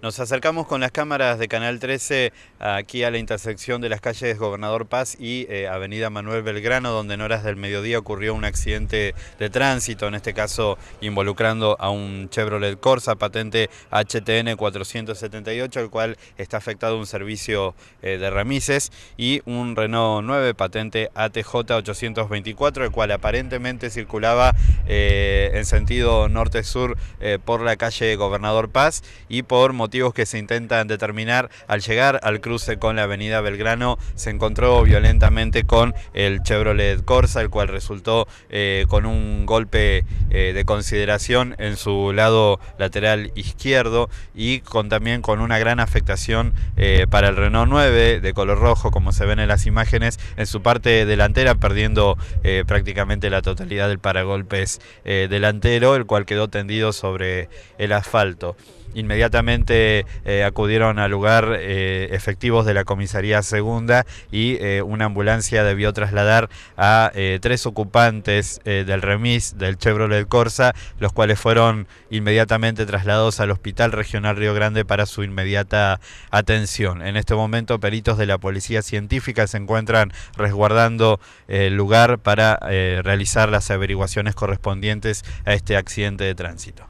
Nos acercamos con las cámaras de Canal 13 aquí a la intersección de las calles Gobernador Paz y eh, Avenida Manuel Belgrano, donde en horas del mediodía ocurrió un accidente de tránsito, en este caso involucrando a un Chevrolet Corsa patente HTN 478, el cual está afectado un servicio eh, de remises, y un Renault 9 patente ATJ 824, el cual aparentemente circulaba eh, en sentido norte-sur eh, por la calle Gobernador Paz y por motivos que se intentan determinar al llegar al cruce con la avenida Belgrano se encontró violentamente con el Chevrolet Corsa, el cual resultó eh, con un golpe de consideración en su lado lateral izquierdo y con, también con una gran afectación para el Renault 9 de color rojo, como se ven en las imágenes, en su parte delantera, perdiendo prácticamente la totalidad del paragolpes eh, delantero, el cual quedó tendido sobre el asfalto. Inmediatamente eh, acudieron al lugar eh, efectivos de la comisaría segunda y una ambulancia debió trasladar a tres ocupantes del remis del Chevrolet Corsa, los cuales fueron inmediatamente trasladados al Hospital Regional Río Grande para su inmediata atención. En este momento, peritos de la Policía Científica se encuentran resguardando el lugar para realizar las averiguaciones correspondientes correspondientes a este accidente de tránsito.